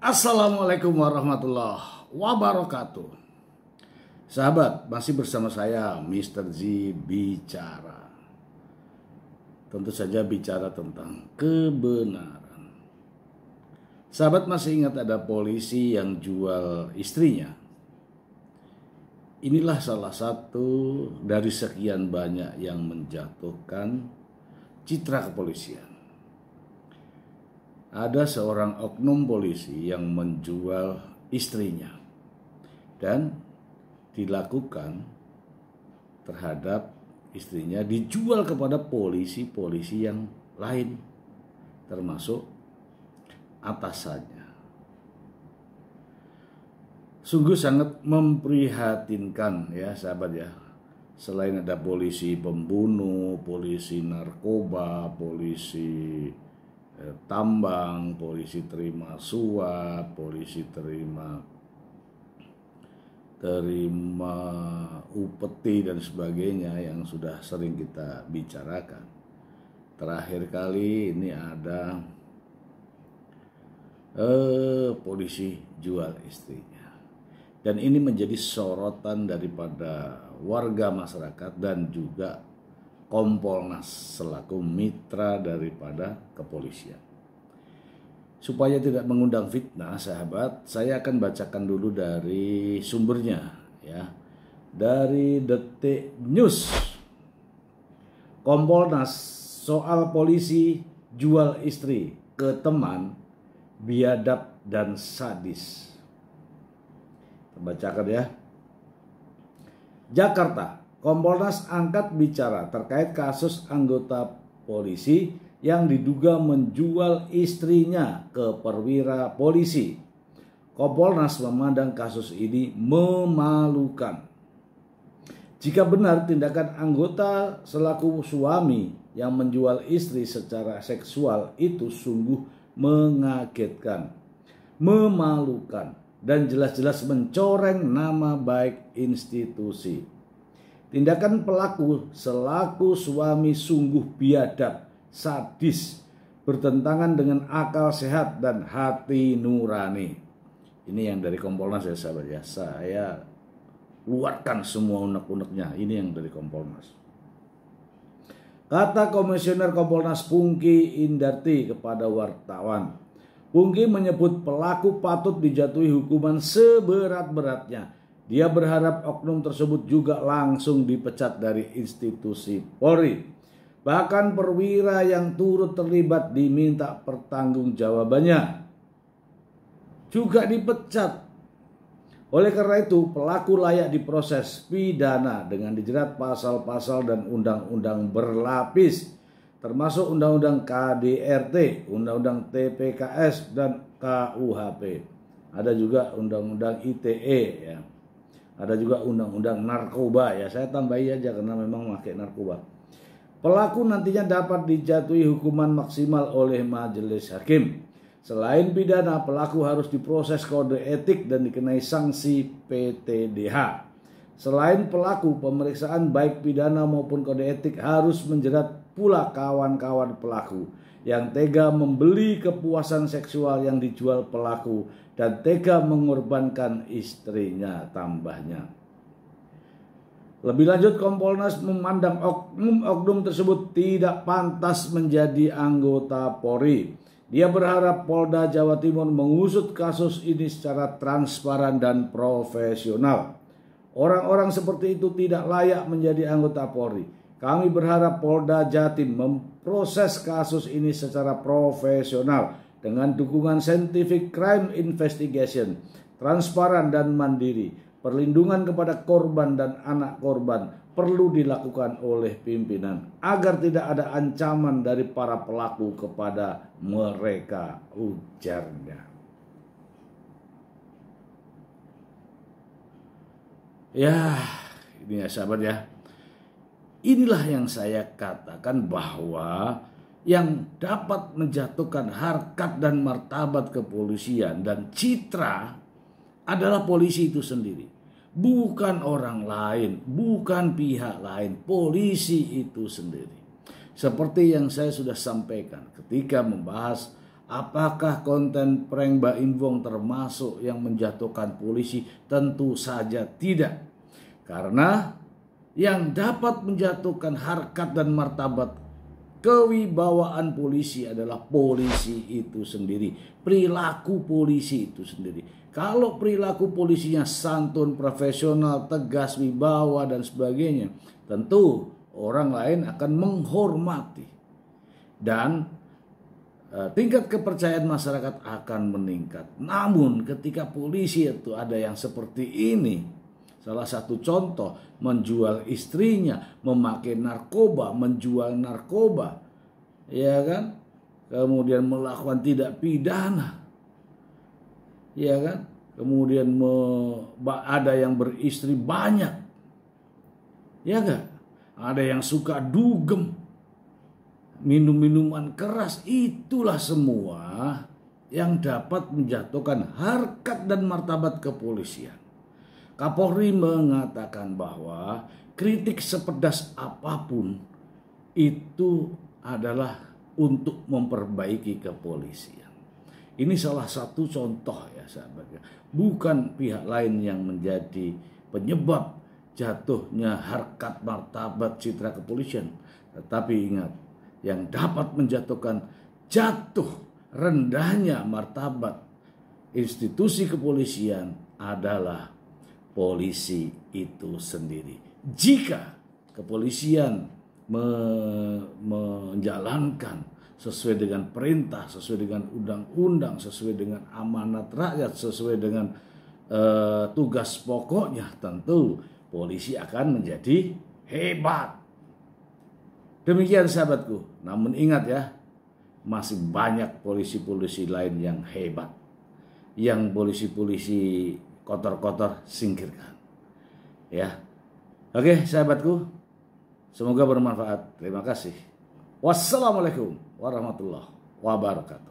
Assalamualaikum warahmatullahi wabarakatuh. Sahabat, masih bersama saya Mr. Z bicara. Tentu saja bicara tentang kebenaran. Sahabat masih ingat ada polisi yang jual istrinya. Inilah salah satu dari sekian banyak yang menjatuhkan citra kepolisian ada seorang oknum polisi yang menjual istrinya dan dilakukan terhadap istrinya dijual kepada polisi-polisi yang lain termasuk atasannya. Sungguh sangat memprihatinkan ya sahabat ya. Selain ada polisi pembunuh, polisi narkoba, polisi Eh, tambang, polisi terima suap, polisi terima terima upeti dan sebagainya yang sudah sering kita bicarakan. Terakhir kali ini ada eh polisi jual istrinya. Dan ini menjadi sorotan daripada warga masyarakat dan juga Kompolnas selaku mitra daripada kepolisian. Supaya tidak mengundang fitnah, sahabat, saya akan bacakan dulu dari sumbernya ya. Dari Detik News. Kompolnas soal polisi jual istri ke teman biadab dan sadis. Bacakan ya. Jakarta, Kompolnas angkat bicara terkait kasus anggota polisi yang diduga menjual istrinya ke perwira polisi. Kompolnas memandang kasus ini memalukan. Jika benar tindakan anggota selaku suami yang menjual istri secara seksual itu sungguh mengagetkan, memalukan, dan jelas-jelas mencoreng nama baik institusi. Tindakan pelaku selaku suami sungguh biadab, sadis, bertentangan dengan akal sehat dan hati nurani. Ini yang dari Kompolnas ya sahabat ya. Saya luarkan semua unek-uneknya. Ini yang dari Kompolnas. Kata Komisioner Kompolnas Pungki Indarti kepada wartawan. Pungki menyebut pelaku patut dijatuhi hukuman seberat-beratnya dia berharap oknum tersebut juga langsung dipecat dari institusi Polri. Bahkan perwira yang turut terlibat diminta pertanggungjawabannya. Juga dipecat. Oleh karena itu, pelaku layak diproses pidana dengan dijerat pasal-pasal dan undang-undang berlapis termasuk undang-undang KDRT, undang-undang TPKS dan KUHP. Ada juga undang-undang ITE ya ada juga undang-undang narkoba ya saya tambahi aja karena memang pakai narkoba pelaku nantinya dapat dijatuhi hukuman maksimal oleh majelis hakim selain pidana pelaku harus diproses kode etik dan dikenai sanksi PTDH selain pelaku pemeriksaan baik pidana maupun kode etik harus menjerat pula kawan-kawan pelaku yang tega membeli kepuasan seksual yang dijual pelaku dan tega mengorbankan istrinya tambahnya. Lebih lanjut Kompolnas memandang oknum-oknum tersebut tidak pantas menjadi anggota Polri. Dia berharap Polda Jawa Timur mengusut kasus ini secara transparan dan profesional. Orang-orang seperti itu tidak layak menjadi anggota Polri. Kami berharap Polda Jatim memproses kasus ini secara profesional dengan dukungan scientific crime investigation, transparan dan mandiri. Perlindungan kepada korban dan anak korban perlu dilakukan oleh pimpinan agar tidak ada ancaman dari para pelaku kepada mereka, ujarnya. Ya, ini ya sahabat ya. Inilah yang saya katakan bahwa yang dapat menjatuhkan harkat dan martabat kepolisian dan citra adalah polisi itu sendiri. Bukan orang lain, bukan pihak lain, polisi itu sendiri. Seperti yang saya sudah sampaikan ketika membahas apakah konten prank Mbak Invong termasuk yang menjatuhkan polisi, tentu saja tidak. Karena yang dapat menjatuhkan harkat dan martabat kewibawaan polisi adalah polisi itu sendiri, perilaku polisi itu sendiri. Kalau perilaku polisinya santun, profesional, tegas, wibawa dan sebagainya, tentu orang lain akan menghormati dan eh, tingkat kepercayaan masyarakat akan meningkat. Namun ketika polisi itu ada yang seperti ini, Salah satu contoh menjual istrinya, memakai narkoba, menjual narkoba. Ya kan? Kemudian melakukan tidak pidana. Ya kan? Kemudian me, ada yang beristri banyak. Ya enggak? Ada yang suka dugem. Minum-minuman keras itulah semua yang dapat menjatuhkan harkat dan martabat kepolisian. Kapolri mengatakan bahwa kritik sepedas apapun itu adalah untuk memperbaiki kepolisian. Ini salah satu contoh ya sahabat. Ya. Bukan pihak lain yang menjadi penyebab jatuhnya harkat martabat citra kepolisian. Tetapi ingat, yang dapat menjatuhkan jatuh rendahnya martabat institusi kepolisian adalah polisi itu sendiri. Jika kepolisian me menjalankan sesuai dengan perintah, sesuai dengan undang-undang, sesuai dengan amanat rakyat, sesuai dengan uh, tugas pokoknya, tentu polisi akan menjadi hebat. Demikian sahabatku. Namun ingat ya, masih banyak polisi-polisi lain yang hebat. Yang polisi-polisi kotor-kotor singkirkan. Ya. Oke, sahabatku. Semoga bermanfaat. Terima kasih. Wassalamualaikum warahmatullahi wabarakatuh.